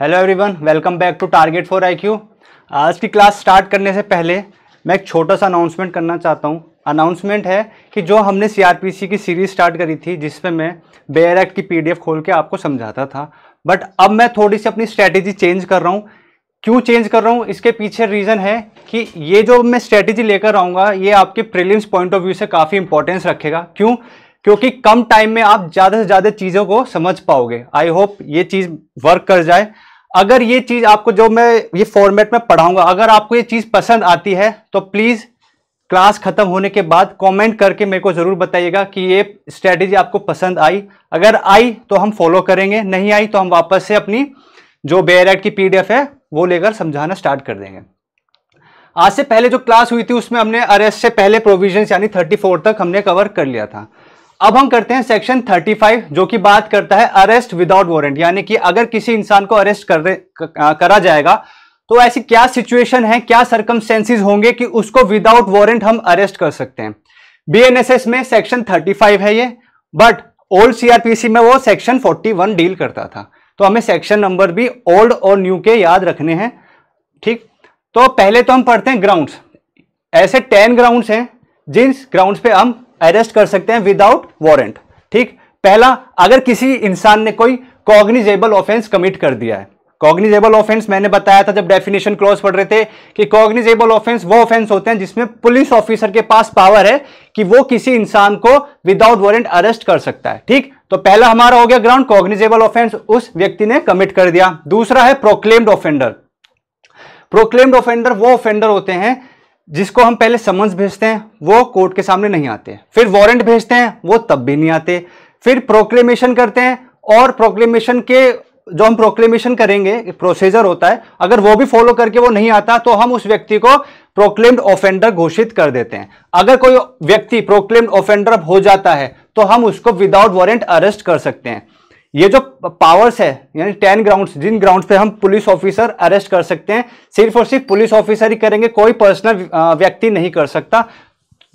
hello everyone welcome back to target for IQ आज की class start करने से पहले मैं एक छोटा सा अनाउंसमेंट करना चाहता हूँ अनाउंसमेंट है कि जो हमने सीआरपीसी की सीरीज़ स्टार्ट करी थी जिसमें मैं बेयर एक्ट की पीडीएफ खोल के आपको समझाता था बट अब मैं थोड़ी सी अपनी स्ट्रैटेजी चेंज कर रहा हूँ क्यों चेंज कर रहा हूँ इसके पीछे रीज़न है कि ये जो मैं स्ट्रैटेजी लेकर आऊँगा ये आपके प्रिलिम्स पॉइंट ऑफ व्यू से काफ़ी इंपॉर्टेंस रखेगा क्यों क्योंकि कम टाइम में आप ज़्यादा से ज़्यादा चीज़ों को समझ पाओगे आई होप ये चीज़ वर्क कर जाए अगर ये चीज़ आपको जो मैं ये फॉर्मेट में पढ़ाऊंगा अगर आपको ये चीज़ पसंद आती है तो प्लीज़ क्लास ख़त्म होने के बाद कमेंट करके मेरे को ज़रूर बताइएगा कि ये स्ट्रेटेजी आपको पसंद आई अगर आई तो हम फॉलो करेंगे नहीं आई तो हम वापस से अपनी जो बेयर की पीडीएफ है वो लेकर समझाना स्टार्ट कर देंगे आज से पहले जो क्लास हुई थी उसमें हमने अरेस्ट से पहले प्रोविजन यानी 34 तक हमने कवर कर लिया था अब हम करते हैं सेक्शन 35 जो कि बात करता है अरेस्ट विदाउट वारंट यानी कि अगर किसी इंसान को अरेस्ट कर करा जाएगा तो ऐसी क्या सिचुएशन है क्या सरकमस्टेंसेज होंगे कि उसको विदाउट वारंट हम अरेस्ट कर सकते हैं बीएनएसएस में सेक्शन 35 है ये बट ओल्ड सीआरपीसी में वो सेक्शन 41 डील करता था तो हमें सेक्शन नंबर भी ओल्ड और न्यू के याद रखने हैं ठीक तो पहले तो हम पढ़ते हैं ग्राउंड्स ऐसे टेन ग्राउंड्स हैं जिन ग्राउंड्स पे हम अरेस्ट कर सकते हैं विदाउट वारंट ठीक पहला अगर किसी इंसान ने कोई कॉग्निजेबल ऑफेंस कमिट कर दिया है कॉग्निजेबल ऑफेंस मैंने बताया था जब डेफिनेशन क्लॉज पढ़ रहे थे कि कॉग्निजेबल ऑफेंस वो ऑफेंस होते हैं जिसमें पुलिस ऑफिसर के पास पावर है कि वो किसी इंसान को विदाउट वारंट अरेस्ट कर सकता है ठीक तो पहला हमारा हो गया ग्राउंड कॉग्निजेबल ऑफेंस उस व्यक्ति ने कमिट कर दिया दूसरा है प्रोक्लेम्ड ऑफेंडर प्रोक्लेम्ड ऑफेंडर वो ऑफेंडर होते हैं जिसको हम पहले समन्स भेजते हैं वो कोर्ट के सामने नहीं आते फिर वारंट भेजते हैं वो तब भी नहीं आते फिर प्रोक्लेमेशन करते हैं और प्रोक्लेमेशन के जो हम प्रोक्लेमेशन करेंगे प्रोसीजर होता है अगर वो भी फॉलो करके वो नहीं आता तो हम उस व्यक्ति को प्रोक्लेम्ड ऑफेंडर घोषित कर देते हैं अगर कोई व्यक्ति प्रोक्लेम्ड ऑफेंडर हो जाता है तो हम उसको विदाउट वारंट अरेस्ट कर सकते हैं ये जो पावर्स है यानी टेन ग्राउंड्स जिन ग्राउंड्स पे हम पुलिस ऑफिसर अरेस्ट कर सकते हैं सिर्फ और सिर्फ पुलिस ऑफिसर ही करेंगे कोई पर्सनल व्यक्ति नहीं कर सकता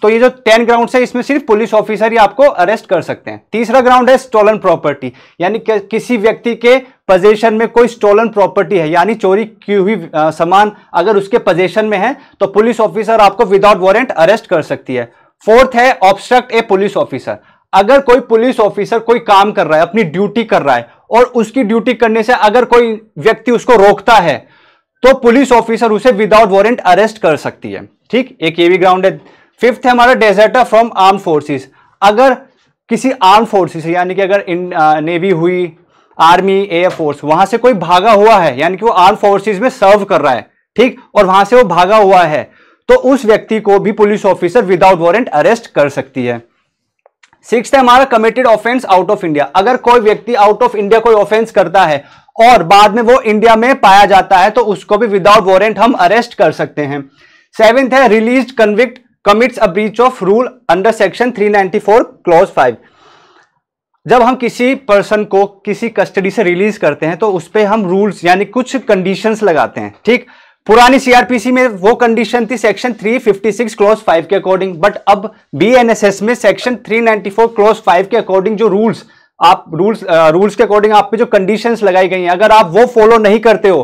तो ये जो टेन ग्राउंड है इसमें सिर्फ पुलिस ऑफिसर ही आपको अरेस्ट कर सकते हैं तीसरा ग्राउंड है स्टोलन प्रॉपर्टी यानी कि किसी व्यक्ति के पोजेशन में कोई स्टोलन प्रॉपर्टी है यानी चोरी की हुई सामान अगर उसके पजेशन में है तो पुलिस ऑफिसर आपको विदाउट वारंट अरेस्ट कर सकती है फोर्थ है ऑब्स्ट्रक्ट ए पुलिस ऑफिसर अगर कोई पुलिस ऑफिसर कोई काम कर रहा है अपनी ड्यूटी कर रहा है और उसकी ड्यूटी करने से अगर कोई व्यक्ति उसको रोकता है तो पुलिस ऑफिसर उसे विदाउट वारंट अरेस्ट कर सकती है ठीक एक ये भी ग्राउंड है फिफ्थ है हमारा डेजर्टर फ्रॉम आर्म फोर्सेस अगर किसी आर्म फोर्सेस यानी कि अगर नेवी हुई आर्मी एयर फोर्स वहां से कोई भागा हुआ है यानी कि वो आर्म फोर्सेस में सर्व कर रहा है ठीक और वहां से वो भागा हुआ है तो उस व्यक्ति को भी police officer without warrant arrest कर सकती है सिक्स है हमारा committed offence out of India अगर कोई व्यक्ति आउट ऑफ इंडिया कोई ऑफेंस करता है और बाद में वो इंडिया में पाया जाता है तो उसको भी विदाउट वारंट हम अरेस्ट कर सकते हैं सेवेंथ है release convict commits a breach of rule under section 394 clause five जब हम किसी पर्सन को किसी कस्टडी से रिलीज करते हैं तो उस पर हम रूल्स यानी कुछ कंडीशंस लगाते हैं ठीक पुरानी सीआरपीसी में वो कंडीशन थी सेक्शन 356 क्लॉज 5 के अकॉर्डिंग बट अब बीएनएसएस में सेक्शन 394 क्लॉज 5 के अकॉर्डिंग जो रूल्स आप रूल्स रूल्स के अकॉर्डिंग आप पे जो कंडीशंस लगाई गई हैं अगर आप वो फॉलो नहीं करते हो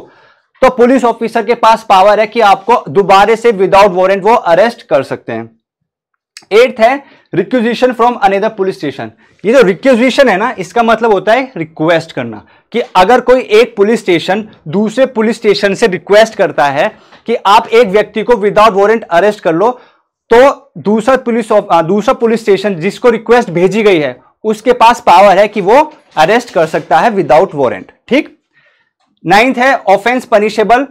तो पुलिस ऑफिसर के पास पावर है कि आपको दोबारे से विदाउट वारंट वो अरेस्ट कर सकते हैं एट्थ है requisition from another police station ये जो रिक्यूजिशन है ना इसका मतलब होता है रिक्वेस्ट करना कि अगर कोई एक पुलिस स्टेशन दूसरे पुलिस स्टेशन से रिक्वेस्ट करता है कि आप एक व्यक्ति को विदाउट वारंट अरेस्ट कर लो तो दूसरा पुलिस दूसरा पुलिस स्टेशन जिसको रिक्वेस्ट भेजी गई है उसके पास पावर है कि वो अरेस्ट कर सकता है विदाउट वारंट ठीक नाइन्थ है ऑफेंस पनिशेबल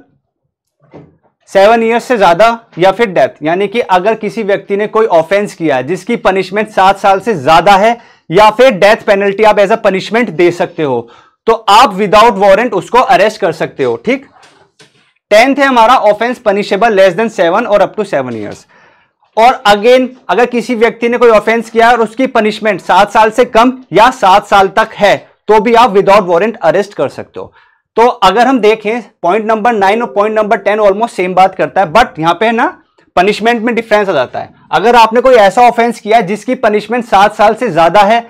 सेवन ईयर्स से ज्यादा या फिर डेथ यानी कि अगर किसी व्यक्ति ने कोई ऑफेंस किया जिसकी पनिशमेंट सात साल से ज्यादा है या फिर डेथ पेनल्टी आप एज अ पनिशमेंट दे सकते हो तो आप विदाउट वारंट उसको अरेस्ट कर सकते हो ठीक टेंथ है हमारा offence punishable less than seven और अप टू सेवन ईयर्स और अगेन अगर किसी व्यक्ति ने कोई ऑफेंस किया और उसकी पनिशमेंट सात साल से कम या सात साल तक है तो भी आप विदाउट वारंट अरेस्ट कर सकते हो तो अगर हम देखें पॉइंट नंबर नाइन और point number ten almost same बात करता है बट यहां पे ना पनिशमेंट में डिफरेंस आ जाता है अगर आपने कोई ऐसा ऑफेंस किया जिसकी पनिशमेंट सात साल से ज्यादा है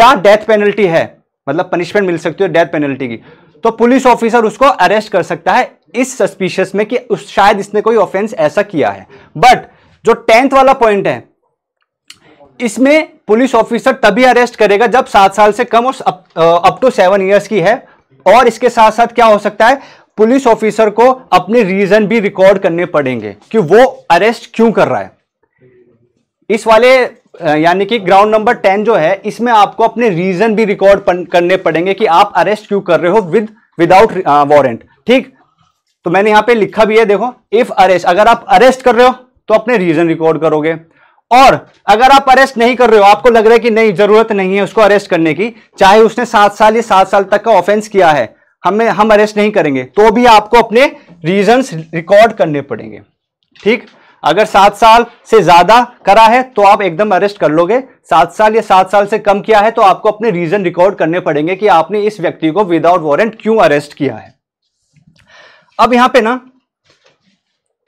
या डेथ पेनल्टी है मतलब पनिशमेंट मिल सकती है डेथ पेनल्टी की तो पुलिस ऑफिसर उसको अरेस्ट कर सकता है इस सस्पिशियस में कि उस शायद इसने कोई ऑफेंस ऐसा किया है बट जो टेंथ वाला पॉइंट है इसमें पुलिस ऑफिसर तभी अरेस्ट करेगा जब सात साल से कम और अप टू सेवन ईयर्स की है और इसके साथ साथ क्या हो सकता है पुलिस ऑफिसर को अपने रीजन भी रिकॉर्ड करने पड़ेंगे कि वो अरेस्ट क्यों कर रहा है इस वाले यानी कि ग्राउंड नंबर टेन जो है इसमें आपको अपने रीजन भी रिकॉर्ड करने पड़ेंगे कि आप अरेस्ट क्यों कर रहे हो विद विदाउट वारंट ठीक तो मैंने यहां पे लिखा भी है देखो इफ अरेस्ट अगर आप अरेस्ट कर रहे हो तो अपने रीजन रिकॉर्ड करोगे और अगर आप अरेस्ट नहीं कर रहे हो आपको लग रहा है कि नहीं जरूरत नहीं है उसको अरेस्ट करने की चाहे उसने सात साल या सात साल तक का ऑफेंस किया है हमें हम अरेस्ट नहीं करेंगे तो भी आपको अपने रीजन रिकॉर्ड करने पड़ेंगे ठीक अगर सात साल से ज्यादा करा है तो आप एकदम अरेस्ट कर लोगे सात साल या सात साल से कम किया है तो आपको अपने रीजन रिकॉर्ड करने पड़ेंगे कि आपने इस व्यक्ति को विदाउट वारंट क्यों अरेस्ट किया है अब यहां पे ना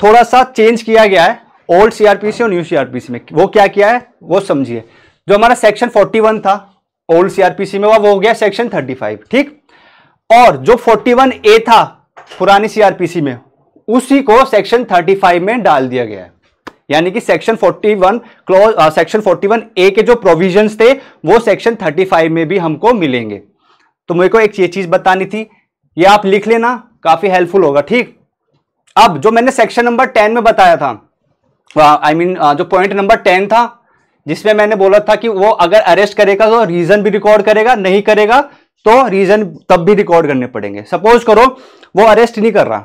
थोड़ा सा चेंज किया गया है ओल्ड सीआरपीसी और न्यू सीआरपीसी में वो क्या किया है वो समझिए जो हमारा सेक्शन फोर्टी था ओल्ड सीआरपीसी में वो हो गया सेक्शन थर्टी ठीक और जो फोर्टी ए था पुरानी सीआरपीसी में उसी को सेक्शन 35 में डाल दिया गया है यानी कि सेक्शन 41 क्लॉज सेक्शन 41 ए के जो प्रोविजंस थे वो सेक्शन 35 में भी हमको मिलेंगे तो मेरे को एक ये चीज बतानी थी ये आप लिख लेना काफी हेल्पफुल होगा ठीक अब जो मैंने सेक्शन नंबर टेन में बताया था आई मीन I mean, जो पॉइंट नंबर टेन था जिसमें मैंने बोला था कि वो अगर अरेस्ट करेगा तो रीजन भी रिकॉर्ड करेगा नहीं करेगा तो रीजन तब भी रिकॉर्ड करने पड़ेंगे सपोज करो वो अरेस्ट नहीं कर रहा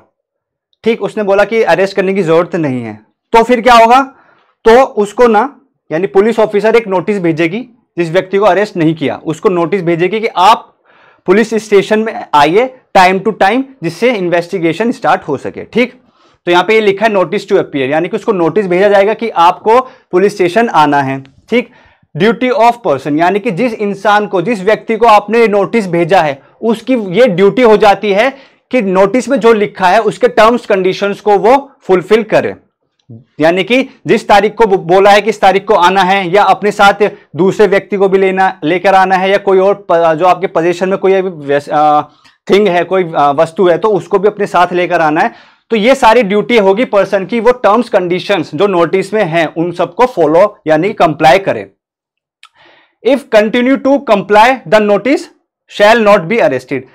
ठीक उसने बोला कि अरेस्ट करने की ज़रूरत नहीं है तो फिर क्या होगा तो उसको ना यानी पुलिस ऑफिसर एक नोटिस भेजेगी जिस व्यक्ति को अरेस्ट नहीं किया उसको नोटिस भेजेगी कि आप पुलिस स्टेशन में आइए टाइम टू टाइम जिससे इन्वेस्टिगेशन स्टार्ट हो सके ठीक तो यहां पे ये लिखा है नोटिस टू अपियर यानी कि उसको नोटिस भेजा जाएगा कि आपको पुलिस स्टेशन आना है ठीक ड्यूटी ऑफ पर्सन यानी कि जिस इंसान को जिस व्यक्ति को आपने नोटिस भेजा है उसकी ये ड्यूटी हो जाती है कि नोटिस में जो लिखा है उसके टर्म्स कंडीशंस को वो फुलफिल करें यानी कि जिस तारीख को बोला है कि इस तारीख को आना है या अपने साथ दूसरे व्यक्ति को भी लेना लेकर आना है या कोई और जो आपके पोजीशन में कोई थिंग है कोई वस्तु है तो उसको भी अपने साथ लेकर आना है तो ये सारी ड्यूटी होगी पर्सन की वो टर्म्स कंडीशंस जो नोटिस में हैं उन सबको फॉलो यानी कंप्लाई करें if continue to comply the notice shall not be arrested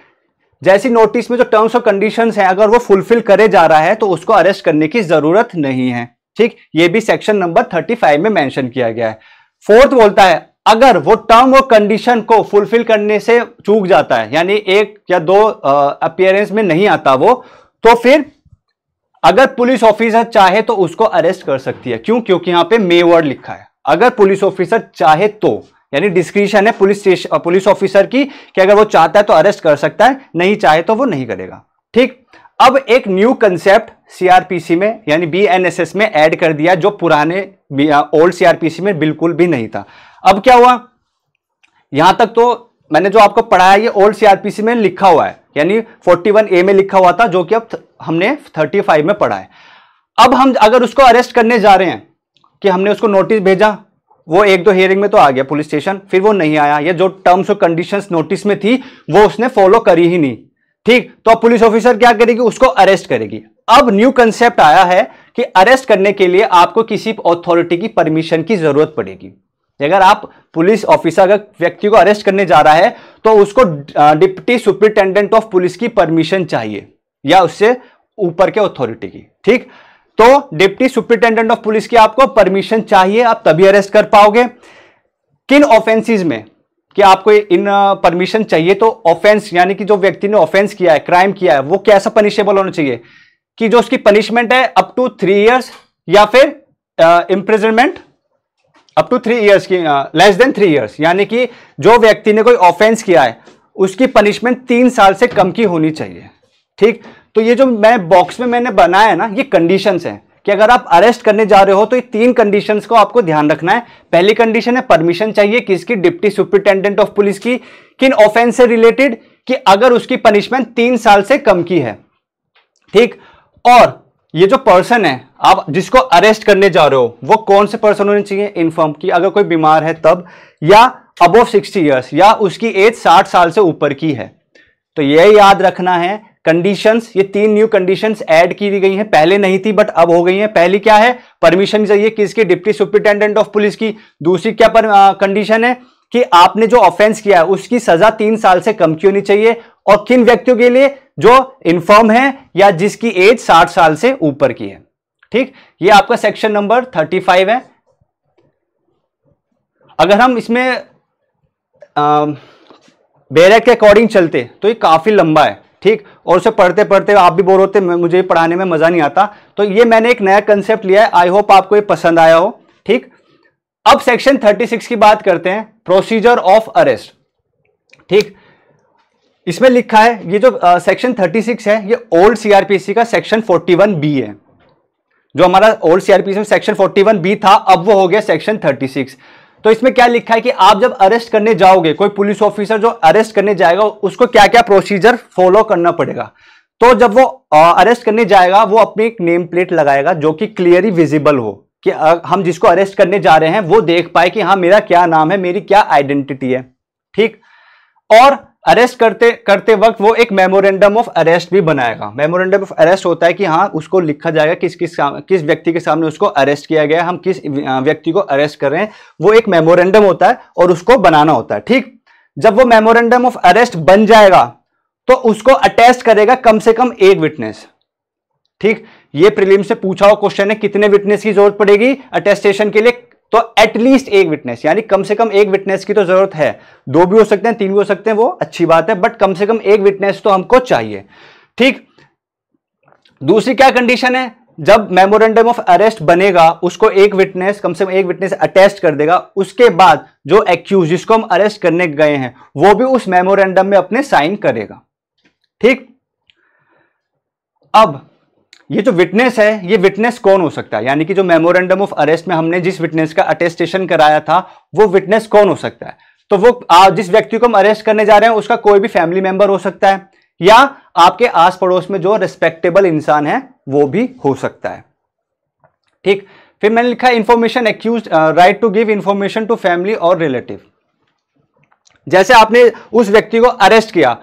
जैसी नोटिस में जो टर्म्स और कंडीशन है अगर वो फुलफिल करे जा रहा है तो उसको अरेस्ट करने की जरूरत नहीं है ठीक ये भी सेक्शन नंबर 35 में मेंशन किया गया है फोर्थ बोलता है अगर वो टर्म और कंडीशन को फुलफिल करने से चूक जाता है यानी एक या दो अपियरेंस में नहीं आता वो तो फिर अगर पुलिस ऑफिसर चाहे तो उसको अरेस्ट कर सकती है क्यों क्योंकि यहां पे मे वर्ड लिखा है अगर पुलिस ऑफिसर चाहे तो यानी डिस्क्रिशन है पुलिस स्टेशन पुलिस ऑफिसर की कि अगर वो चाहता है तो अरेस्ट कर सकता है नहीं चाहे तो वो नहीं करेगा ठीक अब एक न्यू कंसेप्ट सीआरपीसी में यानी बीएनएसएस में ऐड कर दिया जो पुराने ओल्ड सीआरपीसी में बिल्कुल भी नहीं था अब क्या हुआ यहां तक तो मैंने जो आपको पढ़ाया ये ओल्ड सीआरपीसी में लिखा हुआ है यानी 41 ए में लिखा हुआ था जो कि अब हमने 35 में पढ़ा है अब हम अगर उसको अरेस्ट करने जा रहे हैं कि हमने उसको नोटिस भेजा वो एक दो हियरिंग में तो आ गया पुलिस स्टेशन फिर वो नहीं आया या जो टर्म्स और कंडीशंस नोटिस में थी वो उसने फॉलो करी ही नहीं ठीक तो अब पुलिस ऑफिसर क्या करेगी उसको अरेस्ट करेगी अब न्यू कंसेप्ट आया है कि अरेस्ट करने के लिए आपको किसी ऑथोरिटी की परमिशन की जरूरत पड़ेगी अगर आप पुलिस ऑफिसर अगर व्यक्ति को अरेस्ट करने जा रहा है तो उसको डिप्टी सुप्रिंटेंडेंट ऑफ पुलिस की परमिशन चाहिए या उससे ऊपर के ऑथोरिटी की ठीक तो डिप्टी सुप्रिंटेंडेंट ऑफ पुलिस की आपको परमिशन चाहिए आप तभी अरेस्ट कर पाओगे किन ऑफेंसेस में कि आपको इन परमिशन चाहिए तो ऑफेंस यानी कि जो व्यक्ति ने ऑफेंस किया है क्राइम किया है वो कैसा पनिशेबल होना चाहिए कि जो उसकी पनिशमेंट है अप टू थ्री इयर्स या फिर imprisonment up to three years की लेस देन थ्री इयर्स यानी कि जो व्यक्ति ने कोई ऑफेंस किया है उसकी पनिशमेंट तीन साल से कम की होनी चाहिए ठीक तो ये जो मैं बॉक्स में मैंने बनाया है ना ये कंडीशन है कि अगर आप अरेस्ट करने जा रहे हो तो ये तीन कंडीशन को आपको ध्यान रखना है पहली कंडीशन है परमिशन चाहिए किसकी डिप्टी सुप्रिटेंडेंट ऑफ पुलिस की किन ऑफेंस से रिलेटेड कि अगर उसकी पनिशमेंट तीन साल से कम की है ठीक और ये जो पर्सन है आप जिसको अरेस्ट करने जा रहे हो वो कौन से पर्सन होने चाहिए इन्फॉर्म कि अगर कोई बीमार है तब या अबोव सिक्सटी ईयर्स या उसकी एज साठ साल से ऊपर की है तो यह याद रखना है कंडीशंस ये तीन न्यू कंडीशंस ऐड की गई हैं पहले नहीं थी बट अब हो गई हैं पहली क्या है परमिशन चाहिए किसकी डिप्टी सुप्रिंटेंडेंट ऑफ पुलिस की दूसरी क्या कंडीशन है कि आपने जो ऑफेंस किया है उसकी सजा तीन साल से कम की होनी चाहिए और किन व्यक्तियों के लिए जो इनफॉर्म है या जिसकी एज साठ साल से ऊपर की है ठीक ये आपका सेक्शन नंबर थर्टी फाइव है अगर हम इसमें बेरक के अकॉर्डिंग चलते तो ये काफी लंबा है ठीक और उसे पढ़ते पढ़ते आप भी बोर होते मुझे पढ़ाने में मज़ा नहीं आता तो ये मैंने एक नया कंसेप्ट लिया है आई होप आपको ये पसंद आया हो ठीक अब सेक्शन 36 की बात करते हैं प्रोसीजर ऑफ अरेस्ट ठीक इसमें लिखा है ये जो सेक्शन uh, 36 है ये ओल्ड सीआरपीसी का सेक्शन 41 बी है जो हमारा ओल्ड सीआरपीसी में सेक्शन 41 बी था अब वो हो गया सेक्शन 36 तो इसमें क्या लिखा है कि आप जब अरेस्ट करने जाओगे कोई पुलिस ऑफिसर जो अरेस्ट करने जाएगा उसको क्या क्या प्रोसीजर फॉलो करना पड़ेगा तो जब वो अरेस्ट करने जाएगा वो अपनी एक नेम प्लेट लगाएगा जो कि क्लियरली विजिबल हो कि हम जिसको अरेस्ट करने जा रहे हैं वो देख पाए कि हाँ मेरा क्या नाम है मेरी क्या आइडेंटिटी है ठीक और अरेस्ट करते करते वक्त वो एक मेमोरेंडम ऑफ अरेस्ट भी बनाएगा मेमोरेंडम ऑफ अरेस्ट होता है कि हाँ उसको लिखा जाएगा किस किस किस व्यक्ति के सामने उसको अरेस्ट किया गया हम किस व्यक्ति को अरेस्ट कर रहे हैं वो एक मेमोरेंडम होता है और उसको बनाना होता है ठीक जब वो मेमोरेंडम ऑफ अरेस्ट बन जाएगा तो उसको अटेस्ट करेगा कम से कम एक विटनेस ठीक ये प्रीलिम से पूछा हुआ क्वेश्चन है कितने विटनेस की जरूरत पड़ेगी अटेस्टेशन के लिए तो एटलीस्ट एक विटनेस यानी कम से कम एक विटनेस की तो जरूरत है दो भी हो सकते हैं तीन भी हो सकते हैं वो अच्छी बात है बट कम से कम एक विटनेस तो हमको चाहिए ठीक दूसरी क्या कंडीशन है जब मेमोरेंडम ऑफ अरेस्ट बनेगा उसको एक विटनेस कम से कम एक विटनेस अटेस्ट कर देगा उसके बाद जो एक्यूज जिसको हम अरेस्ट करने गए हैं वो भी उस मेमोरेंडम में अपने साइन करेगा ठीक अब ये जो विटनेस है ये विटनेस कौन हो सकता है यानी कि जो मेमोरेंडम ऑफ अरेस्ट में हमने जिस विटनेस का अटेस्टेशन कराया था वो विटनेस कौन हो सकता है तो वो जिस व्यक्ति को हम अरेस्ट करने जा रहे हैं उसका कोई भी फैमिली मेंबर हो सकता है या आपके आस पड़ोस में जो रिस्पेक्टेबल इंसान है वो भी हो सकता है ठीक फिर मैंने लिखा information accused right to give information to family और रिलेटिव जैसे आपने उस व्यक्ति को अरेस्ट किया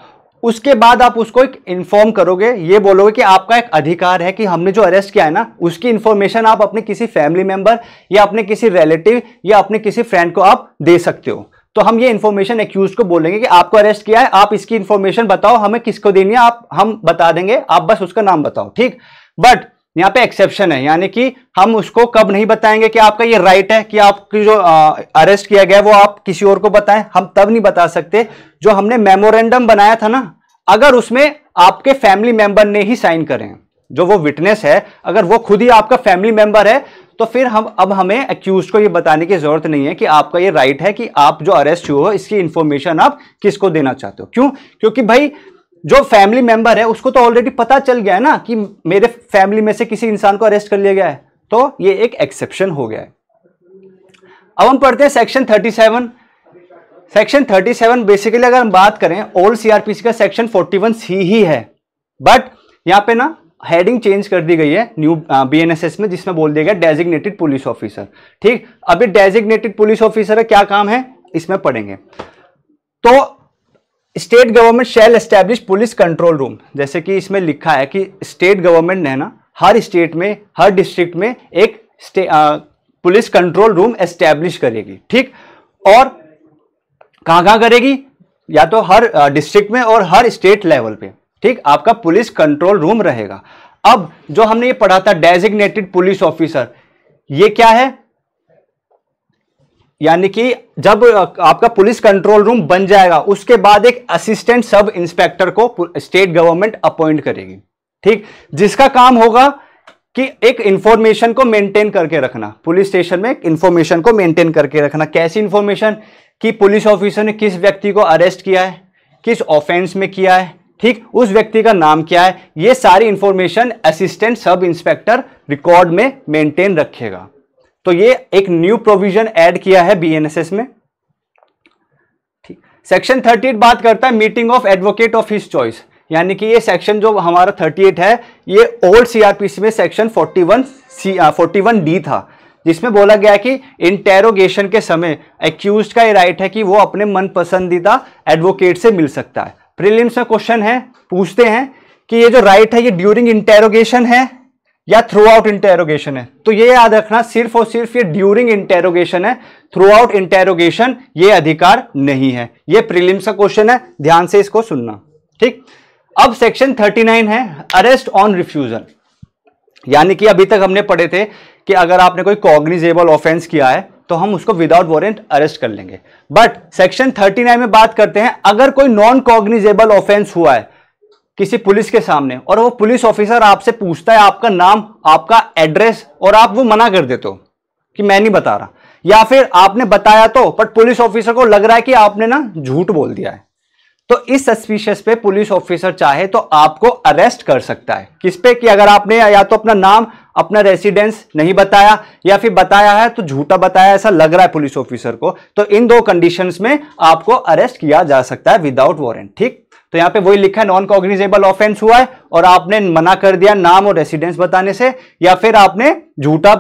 उसके बाद आप उसको एक इन्फॉर्म करोगे ये बोलोगे कि आपका एक अधिकार है कि हमने जो अरेस्ट किया है ना उसकी इन्फॉर्मेशन आप अपने किसी फैमिली मेंबर या अपने किसी रिलेटिव या अपने किसी फ्रेंड को आप दे सकते हो तो हम ये इन्फॉर्मेशन एक्यूज को बोलेंगे कि आपको अरेस्ट किया है आप इसकी इन्फॉर्मेशन बताओ हमें किसको देनी है आप हम बता देंगे आप बस उसका नाम बताओ ठीक बट यहाँ पे एक्सेप्शन है यानी कि हम उसको कब नहीं बताएंगे कि आपका ये राइट है कि आपकी जो आ, अरेस्ट किया गया वो आप किसी और को बताएं हम तब नहीं बता सकते जो हमने मेमोरेंडम बनाया था ना अगर उसमें आपके फैमिली मेंबर ने ही साइन करें जो वो विटनेस है अगर वो खुद ही आपका फैमिली मेंबर है तो फिर हम अब हमें एक्यूज को ये बताने की जरूरत नहीं है कि आपका ये राइट है कि आप जो अरेस्ट हुए हो इसकी इंफॉर्मेशन आप किसको देना चाहते हो क्यों क्योंकि भाई जो फैमिली मेंबर है उसको तो ऑलरेडी पता चल गया है ना कि मेरे फैमिली में से किसी इंसान को अरेस्ट कर लिया गया है तो ये एक एक्सेप्शन हो गया है अब हम पढ़ते हैं सेक्शन 37 सेक्शन 37 बेसिकली अगर हम बात करें ओल्ड सीआरपीसी का सेक्शन 41 सी ही है बट यहाँ पे ना हेडिंग चेंज कर दी गई है न्यू बीएनएसएस में जिसमें बोल दिया गया डेजिग्नेटेड पुलिस ऑफिसर ठीक अभी डेजिग्नेटेड पुलिस ऑफिसर का क्या काम है इसमें पढ़ेंगे तो state government shall establish police control room जैसे कि इसमें लिखा है कि स्टेट गवर्नमेंट ने ना हर स्टेट में हर डिस्ट्रिक्ट में एक पुलिस कंट्रोल रूम एस्टेब्लिश करेगी ठीक और कहाँ कहाँ करेगी या तो हर डिस्ट्रिक्ट में और हर स्टेट लेवल पे ठीक आपका पुलिस कंट्रोल रूम रहेगा अब जो हमने ये पढ़ा था डेजिग्नेटेड पुलिस ऑफिसर ये क्या है यानी कि जब आपका पुलिस कंट्रोल रूम बन जाएगा उसके बाद एक असिस्टेंट सब इंस्पेक्टर को स्टेट गवर्नमेंट अपॉइंट करेगी ठीक जिसका काम होगा कि एक इंफॉर्मेशन को मेंटेन करके रखना पुलिस स्टेशन में एक इंफॉर्मेशन को मेंटेन करके रखना कैसी इंफॉर्मेशन कि पुलिस ऑफिसर ने किस व्यक्ति को अरेस्ट किया है किस ऑफेंस में किया है ठीक उस व्यक्ति का नाम क्या है ये सारी इंफॉर्मेशन असिस्टेंट सब इंस्पेक्टर रिकॉर्ड में मेंटेन रखेगा तो ये एक न्यू प्रोविजन ऐड किया है बीएनएसएस में ठीक सेक्शन 38 बात करता है meeting of advocate of his choice यानी कि ये सेक्शन जो हमारा 38 है ये ओल्ड सीआरपीसी में सेक्शन 41 सी फोर्टी डी था जिसमें बोला गया कि इंटेरोगेशन के समय एक्यूज का ये राइट है कि वो अपने मन पसंदीदा एडवोकेट से मिल सकता है प्रिलिम्स में क्वेश्चन है पूछते हैं कि ये जो राइट है ये ड्यूरिंग इंटेरोगेशन है या थ्रू आउट इंटेरोगेशन है तो ये याद रखना सिर्फ और सिर्फ ये ड्यूरिंग इंटेरोगेशन है थ्रू आउट इंटेरोगेशन ये अधिकार नहीं है ये प्रीलिम्स का क्वेश्चन है ध्यान से इसको सुनना ठीक अब सेक्शन 39 है अरेस्ट ऑन रिफ्यूजल यानी कि अभी तक हमने पढ़े थे कि अगर आपने कोई कॉग्निजेबल ऑफेंस किया है तो हम उसको विदाउट वॉरेंट अरेस्ट कर लेंगे बट सेक्शन 39 में बात करते हैं अगर कोई नॉन कॉग्निजेबल ऑफेंस हुआ है किसी पुलिस के सामने और वो पुलिस ऑफिसर आपसे पूछता है आपका नाम आपका एड्रेस और आप वो मना कर देते हो कि मैं नहीं बता रहा या फिर आपने बताया तो बट पुलिस ऑफिसर को लग रहा है कि आपने ना झूठ बोल दिया है तो इस सस्पिशियस पे पुलिस ऑफिसर चाहे तो आपको अरेस्ट कर सकता है किस पे कि अगर आपने या तो अपना नाम अपना रेसिडेंस नहीं बताया या फिर बताया है तो झूठा बताया ऐसा लग रहा है पुलिस ऑफिसर को तो इन दो कंडीशंस में आपको अरेस्ट किया जा सकता है विदाउट वारंट ठीक तो यहाँ पे वही लिखा है नॉन कॉग्निजेबल ऑफेंस हुआ है और आपने मना कर दिया नाम और रेसिडेंस बताने से या फिर आपने झूठा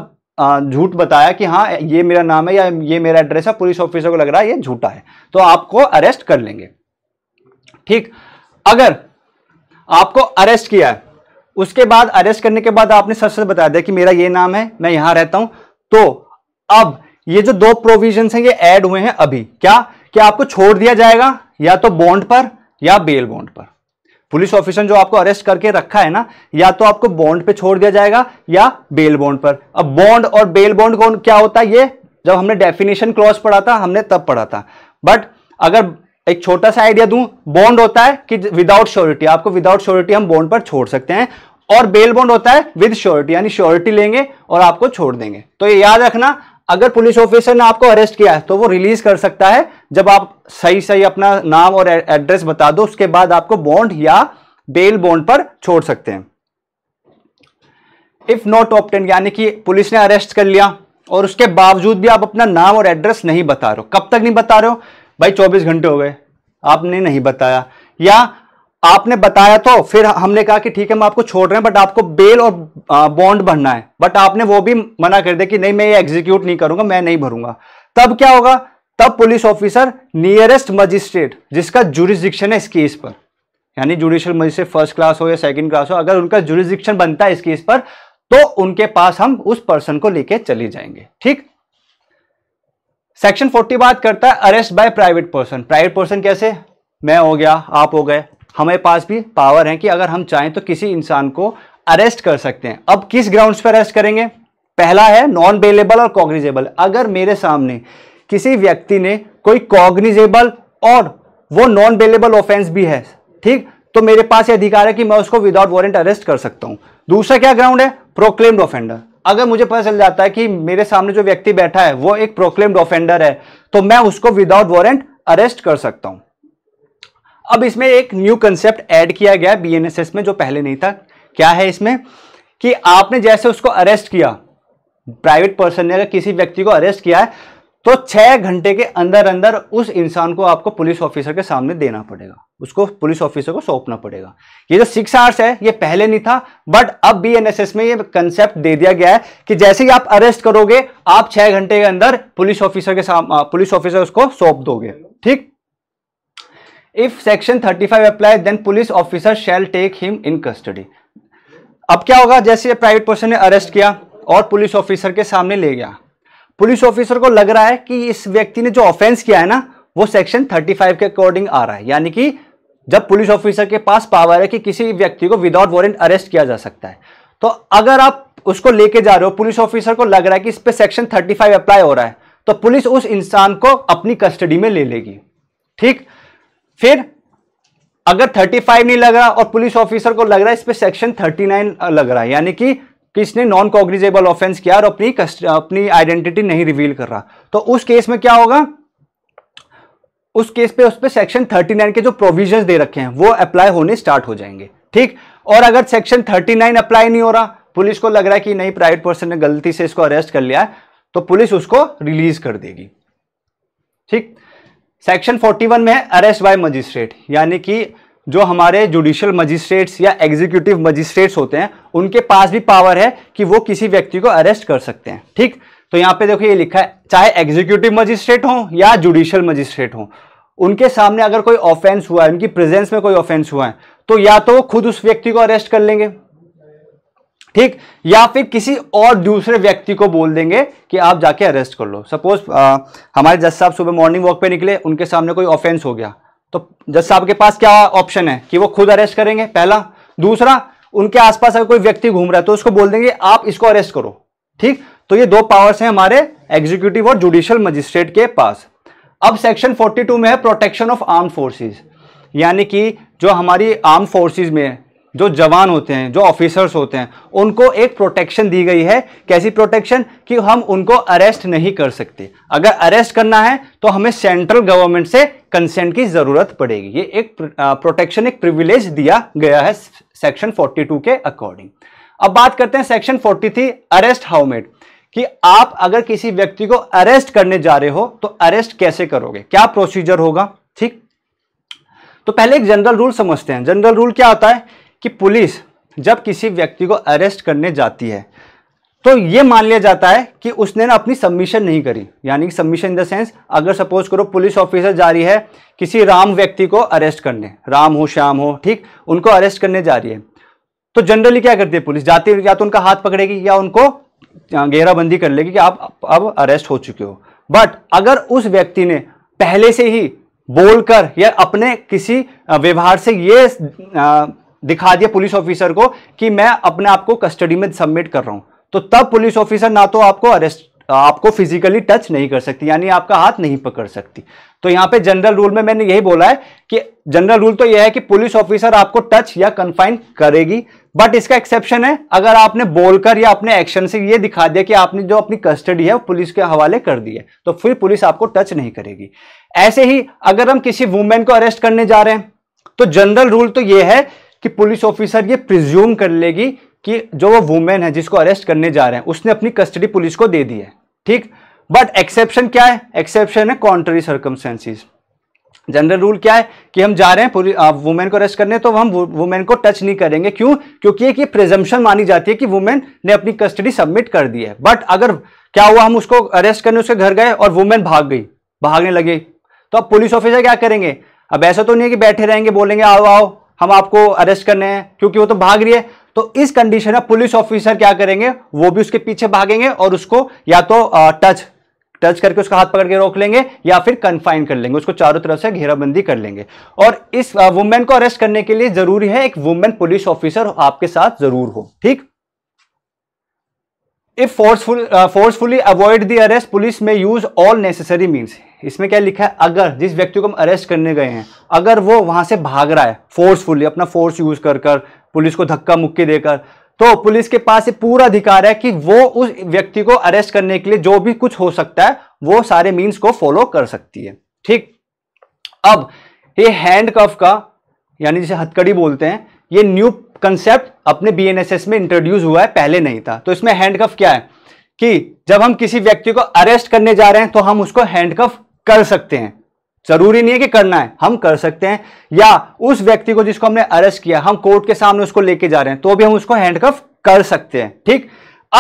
झूठ बताया कि हाँ ये मेरा नाम है या ये मेरा एड्रेस है पुलिस ऑफिसर को लग रहा है ये झूठा है तो आपको अरेस्ट कर लेंगे ठीक अगर आपको अरेस्ट किया है उसके बाद अरेस्ट करने के बाद आपने सबसे बता दिया कि मेरा ये नाम है मैं यहां रहता हूं तो अब ये जो दो प्रोविजन हैं ये ऐड हुए हैं अभी क्या कि आपको छोड़ दिया जाएगा या तो बॉन्ड पर या बेल बॉन्ड पर पुलिस ऑफिसर जो आपको अरेस्ट करके रखा है ना या तो आपको बॉन्ड पे छोड़ दिया जाएगा या बेल बॉन्ड पर अब बॉन्ड और बेल बॉन्ड कौन क्या होता है ये जब हमने डेफिनेशन क्लॉज पढ़ा था हमने तब पढ़ा था बट अगर एक छोटा सा आइडिया दूं बॉन्ड होता है कि विदाउट श्योरिटी आपको विदाउट श्योरिटी हम बॉन्ड पर छोड़ सकते हैं और बेल बॉन्ड होता है विद श्योरिटी यानी श्योरिटी लेंगे और आपको छोड़ देंगे तो ये याद रखना अगर पुलिस ऑफिसर ने आपको अरेस्ट किया है तो वो रिलीज कर सकता है जब आप सही सही अपना नाम और एड्रेस बता दो उसके बाद आपको बॉन्ड या बेल बॉन्ड पर छोड़ सकते हैं इफ नॉट ऑप्टेन यानी कि पुलिस ने अरेस्ट कर लिया और उसके बावजूद भी आप अपना नाम और एड्रेस नहीं बता रहे हो कब तक नहीं बता रहे हो भाई 24 घंटे हो गए आपने नहीं बताया या आपने बताया तो फिर हमने कहा कि ठीक है हम आपको छोड़ रहे हैं बट आपको बेल और बॉन्ड भरना है बट आपने वो भी मना कर दिया कि नहीं मैं ये एग्जीक्यूट नहीं करूंगा मैं नहीं भरूंगा तब क्या होगा तब पुलिस ऑफिसर नियरेस्ट मजिस्ट्रेट जिसका जुरिस्डिक्शन है इस केस पर यानी जुडिशियल मजिस्ट्रेट फर्स्ट क्लास हो या सेकेंड क्लास हो अगर उनका जुरिस्डिक्शन बनता है इस केस पर तो उनके पास हम उस पर्सन को लेके चले जाएंगे ठीक सेक्शन 40 बात करता है arrest by private person private person कैसे मैं हो गया आप हो गए हमारे पास भी पावर है कि अगर हम चाहें तो किसी इंसान को अरेस्ट कर सकते हैं अब किस ग्राउंड्स पर अरेस्ट करेंगे पहला है नॉन बेलेबल और कॉग्निजेबल अगर मेरे सामने किसी व्यक्ति ने कोई कॉग्निजेबल और वो नॉन बेलेबल ऑफेंस भी है ठीक तो मेरे पास ये अधिकार है कि मैं उसको विदाउट वारंट अरेस्ट कर सकता हूँ दूसरा क्या ग्राउंड है प्रोक्लेम्ड ऑफेंडर अगर मुझे पता चल जाता है कि मेरे सामने जो व्यक्ति बैठा है वो एक प्रोक्लेम्ड ऑफेंडर है तो मैं उसको विदाउट वारंट अरेस्ट कर सकता हूँ अब इसमें एक न्यू कंसेप्ट ऐड किया गया एस में जो पहले नहीं था क्या है इसमें कि आपने जैसे उसको अरेस्ट किया प्राइवेट पर्सन ने अगर किसी व्यक्ति को अरेस्ट किया है तो छह घंटे के अंदर अंदर उस इंसान को आपको पुलिस ऑफिसर के सामने देना पड़ेगा उसको पुलिस ऑफिसर को सौंपना पड़ेगा ये जो सिक्स आवर्स है ये पहले नहीं था बट अब बी में ये कंसेप्ट दे दिया गया है कि जैसे ही आप अरेस्ट करोगे आप छह घंटे के अंदर पुलिस ऑफिसर के सामने पुलिस ऑफिसर उसको सौंप दोगे ठीक if section 35 apply then police officer shall take him in custody अब क्या होगा जैसे ये प्राइवेट पर्सन ने अरेस्ट किया और पुलिस ऑफिसर के सामने ले गया पुलिस ऑफिसर को लग रहा है कि इस व्यक्ति ने जो ऑफेंस किया है ना वो सेक्शन 35 के अकॉर्डिंग आ रहा है यानी कि जब पुलिस ऑफिसर के पास पावर है कि किसी व्यक्ति को विदाउट वारंट अरेस्ट किया जा सकता है तो अगर आप उसको लेके जा रहे हो पुलिस ऑफिसर को लग रहा है कि इस पर सेक्शन 35 अप्लाई हो रहा है तो पुलिस उस इंसान को अपनी कस्टडी में ले लेगी ठीक फिर अगर 35 नहीं लग रहा और पुलिस ऑफिसर को लग रहा है इस पर सेक्शन 39 लग रहा है यानी कि किसने नॉन कॉग्निजेबल ऑफेंस किया और अपनी अपनी आइडेंटिटी नहीं रिवील कर रहा तो उस केस में क्या होगा उस केस पे उस पर सेक्शन 39 के जो प्रोविजंस दे रखे हैं वो अप्लाई होने स्टार्ट हो जाएंगे ठीक और अगर सेक्शन 39 अप्लाई नहीं हो रहा पुलिस को लग रहा है कि नहीं प्राइवेट पर्सन ने गलती से इसको अरेस्ट कर लिया है तो पुलिस उसको रिलीज कर देगी ठीक सेक्शन 41 में है अरेस्ट बाय मजिस्ट्रेट यानी कि जो हमारे जुडिशियल मजिस्ट्रेट्स या एग्जीक्यूटिव मजिस्ट्रेट्स होते हैं उनके पास भी पावर है कि वो किसी व्यक्ति को अरेस्ट कर सकते हैं ठीक तो यहाँ पे देखो ये लिखा है चाहे एग्जीक्यूटिव मजिस्ट्रेट हो या जुडिशियल मजिस्ट्रेट हो उनके सामने अगर कोई ऑफेंस हुआ है उनकी प्रेजेंस में कोई ऑफेंस हुआ है तो या तो वो खुद उस व्यक्ति को अरेस्ट कर लेंगे ठीक या फिर किसी और दूसरे व्यक्ति को बोल देंगे कि आप जाके अरेस्ट कर लो सपोज हमारे जज साहब सुबह मॉर्निंग वॉक पे निकले उनके सामने कोई ऑफेंस हो गया तो जज साहब के पास क्या ऑप्शन है कि वो खुद अरेस्ट करेंगे पहला दूसरा उनके आसपास अगर कोई व्यक्ति घूम रहा है तो उसको बोल देंगे आप इसको अरेस्ट करो ठीक तो ये दो पावर्स हैं हमारे एग्जीक्यूटिव और जुडिशियल मजिस्ट्रेट के पास अब सेक्शन 42 में है प्रोटेक्शन ऑफ आर्म फोर्सेस यानी कि जो हमारी आर्म फोर्सेस में जो जवान होते हैं जो ऑफिसर्स होते हैं उनको एक प्रोटेक्शन दी गई है कैसी प्रोटेक्शन कि हम उनको अरेस्ट नहीं कर सकते अगर अरेस्ट करना है तो हमें सेंट्रल गवर्नमेंट से कंसेंट की ज़रूरत पड़ेगी ये एक प्रोटेक्शन एक प्रिविलेज दिया गया है सेक्शन 42 के अकॉर्डिंग अब बात करते हैं सेक्शन 43 अरेस्ट हाउमेड कि आप अगर किसी व्यक्ति को अरेस्ट करने जा रहे हो तो अरेस्ट कैसे करोगे क्या प्रोसीजर होगा ठीक तो पहले एक जनरल रूल समझते हैं जनरल रूल क्या होता है कि पुलिस जब किसी व्यक्ति को अरेस्ट करने जाती है तो ये मान लिया जाता है कि उसने ना अपनी सबमिशन नहीं करी यानी कि सबमिशन इन द सेंस अगर सपोज करो पुलिस ऑफिसर जा रही है किसी राम व्यक्ति को अरेस्ट करने राम हो श्याम हो ठीक उनको अरेस्ट करने जा रही है तो जनरली क्या करती है पुलिस जाती है या तो उनका हाथ पकड़ेगी या उनको घेराबंदी कर लेगी कि आप अब अरेस्ट हो चुके हो बट अगर उस व्यक्ति ने पहले से ही बोलकर या अपने किसी व्यवहार से ये दिखा दिया पुलिस ऑफिसर को कि मैं अपने आप को कस्टडी में सबमिट कर रहा हूं तो तब पुलिस ऑफिसर ना तो आपको अरेस्ट आपको फिजिकली टच नहीं कर सकती यानी आपका हाथ नहीं पकड़ सकती तो यहां पे जनरल रूल में मैंने यही बोला है कि जनरल रूल तो यह है कि पुलिस ऑफिसर आपको टच या कन्फाइन करेगी बट इसका एक्सेप्शन है अगर आपने बोलकर या अपने एक्शन से यह दिखा दिया कि आपने जो अपनी कस्टडी है वो पुलिस के हवाले कर दी है तो फिर पुलिस आपको टच नहीं करेगी ऐसे ही अगर हम किसी वुमेन को अरेस्ट करने जा रहे हैं तो जनरल रूल तो यह है कि पुलिस ऑफिसर ये प्रिज्यूम कर लेगी कि जो वो वुमेन है जिसको अरेस्ट करने जा रहे हैं उसने अपनी कस्टडी पुलिस को दे दी है ठीक बट एक्सेप्शन क्या है एक्सेप्शन है कॉन्ट्री सर्कमस्टेंसिस जनरल रूल क्या है कि हम जा रहे हैं पूरी वुमेन को अरेस्ट करने तो हम वुमेन को टच नहीं करेंगे क्यों क्योंकि एक ये प्रेजम्पन मानी जाती है कि वुमेन ने अपनी कस्टडी सबमिट कर दी है बट अगर क्या हुआ हम उसको अरेस्ट करने उसके घर गए और वुमेन भाग गई भागने लगे तो अब पुलिस ऑफिसर क्या करेंगे अब ऐसा तो नहीं है कि बैठे रहेंगे बोलेंगे आओ आओ हम आपको अरेस्ट करने हैं क्योंकि वो तो भाग रही है तो इस कंडीशन में पुलिस ऑफिसर क्या करेंगे वो भी उसके पीछे भागेंगे और उसको या तो टच टच करके उसका हाथ पकड़ के रोक लेंगे या फिर कन्फाइन कर लेंगे उसको चारों तरफ से घेराबंदी कर लेंगे और इस वुमेन को अरेस्ट करने के लिए जरूरी है एक वुमेन पुलिस ऑफिसर आपके साथ जरूर हो ठीक if forceful forcefully avoid the arrest police में यूज ऑल नेसेसरी मीन्स इसमें क्या लिखा है अगर जिस व्यक्ति को हम अरेस्ट करने गए हैं अगर वो वहां से भाग रहा है फोर्सफुली अपना फोर्स यूज़ कर कर पुलिस को धक्का मुक्की देकर तो पुलिस के पास ये पूरा अधिकार है कि वो उस व्यक्ति को अरेस्ट करने के लिए जो भी कुछ हो सकता है वो सारे मीन्स को फॉलो कर सकती है ठीक अब ये हैंड कफ का यानी जिसे हथकड़ी बोलते हैं ये न्यू कंसेप्ट अपने बीएनएसएस में इंट्रोड्यूस हुआ है पहले नहीं था तो इसमें हैंडकफ क्या है कि जब हम किसी व्यक्ति को अरेस्ट करने जा रहे हैं तो हम उसको हैंडकफ कर सकते हैं जरूरी नहीं है कि करना है हम कर सकते हैं या उस व्यक्ति को जिसको हमने अरेस्ट किया हम कोर्ट के सामने उसको लेके जा रहे हैं तो भी हम उसको हैंडकफ कर सकते हैं ठीक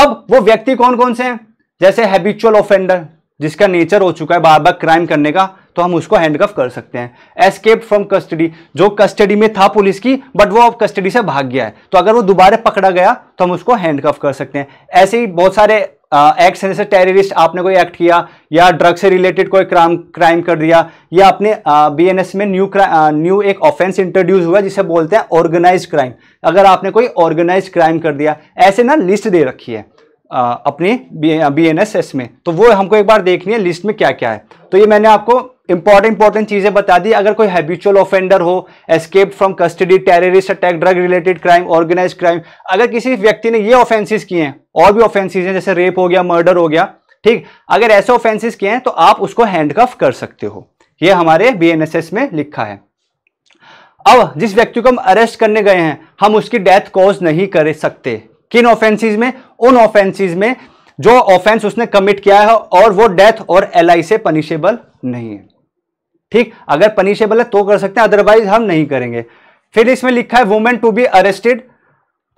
अब वो व्यक्ति कौन कौन से हैं जैसे हैबिचुअल ऑफेंडर जिसका नेचर हो चुका है बार बार क्राइम करने का तो हम उसको हैंडकफ कर सकते हैं एस्केप फ्रॉम कस्टडी जो कस्टडी में था पुलिस की बट वो अब कस्टडी से भाग गया है तो अगर वो दोबारा पकड़ा गया तो हम उसको हैंडकफ कर सकते हैं ऐसे ही बहुत सारे एक्ट जैसे टेररिस्ट आपने कोई एक्ट किया या ड्रग से रिलेटेड कोई क्राइम क्राइम कर दिया या अपने बीएनएस में न्यू न्यू एक ऑफेंस इंट्रोड्यूस हुआ जिसे बोलते हैं ऑर्गेनाइज क्राइम अगर आपने कोई ऑर्गेनाइज क्राइम कर दिया ऐसे ना लिस्ट दे रखी है आ, बी एन एस एस में तो वो हमको एक बार देखनी है लिस्ट में क्या क्या है तो ये मैंने आपको इंपॉर्टेंट इंपॉर्टेंट चीज़ें बता दी अगर कोई हैबिचुअल ऑफेंडर हो escape from custody terrorist attack drug related crime organise crime अगर किसी व्यक्ति ने ये ऑफेंसेस किए हैं और भी ऑफेंसेस हैं जैसे रेप हो गया मर्डर हो गया ठीक अगर ऐसे ऑफेंसेस किए हैं तो आप उसको हैंडकफ कर सकते हो ये हमारे बी में लिखा है अब जिस व्यक्ति को हम अरेस्ट करने गए हैं हम उसकी डेथ कॉज नहीं कर सकते किन ऑफेंसिस में उन ऑफेंसिस में जो ऑफेंस उसने कमिट किया है और वो डेथ और एलआई से पनिशेबल नहीं है ठीक अगर पनिशेबल है तो कर सकते हैं अदरवाइज हम नहीं करेंगे फिर इसमें लिखा है वुमेन टू बी अरेस्टेड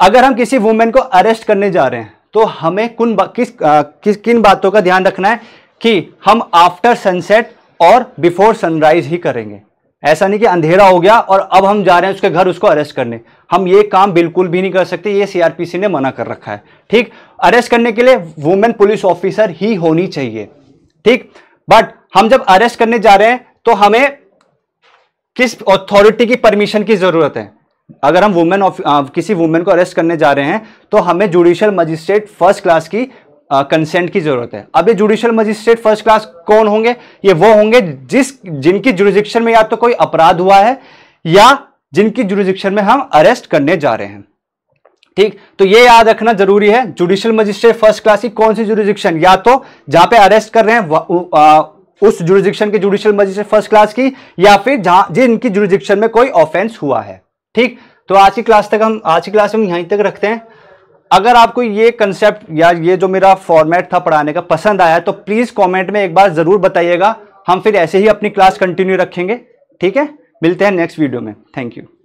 अगर हम किसी वुमेन को अरेस्ट करने जा रहे हैं तो हमें बा, किस, किस किन बातों का ध्यान रखना है कि हम आफ्टर सनसेट और बिफोर सनराइज ही करेंगे ऐसा नहीं कि अंधेरा हो गया और अब हम जा रहे हैं उसके घर उसको अरेस्ट करने हम ये काम बिल्कुल भी नहीं कर सकते ये सीआरपीसी ने मना कर रखा है ठीक अरेस्ट करने के लिए वुमेन पुलिस ऑफिसर ही होनी चाहिए ठीक बट हम जब अरेस्ट करने जा रहे हैं तो हमें किस अथॉरिटी की परमिशन की जरूरत है अगर हम वुमेन uh, किसी वुमेन को अरेस्ट करने जा रहे हैं तो हमें जुडिशियल मजिस्ट्रेट फर्स्ट क्लास की कंसेंट uh, की जरूरत है अब ये जुडिशियल मजिस्ट्रेट फर्स्ट क्लास कौन होंगे ये वो होंगे जिस जिनकी जुरिडिक्शन में या तो कोई अपराध हुआ है या जिनकी जुरिडिक्शन में हम अरेस्ट करने जा रहे हैं ठीक तो ये याद रखना जरूरी है जुडिशियल मजिस्ट्रेट फर्स्ट क्लास की कौन सी जुरिडिक्शन या तो जहां पे अरेस्ट कर रहे हैं उस जुरिडिक्शन के जुडिशियल मजिस्ट्रेट फर्स्ट क्लास की या फिर जहां जिनकी जुरिडिक्शन में कोई ऑफेंस हुआ है ठीक तो आज की क्लास तक हम आज की क्लास हम यहीं तक रखते हैं अगर आपको ये कंसेप्ट या ये जो मेरा फॉर्मेट था पढ़ाने का पसंद आया तो प्लीज़ कमेंट में एक बार ज़रूर बताइएगा हम फिर ऐसे ही अपनी क्लास कंटिन्यू रखेंगे ठीक है मिलते हैं नेक्स्ट वीडियो में थैंक यू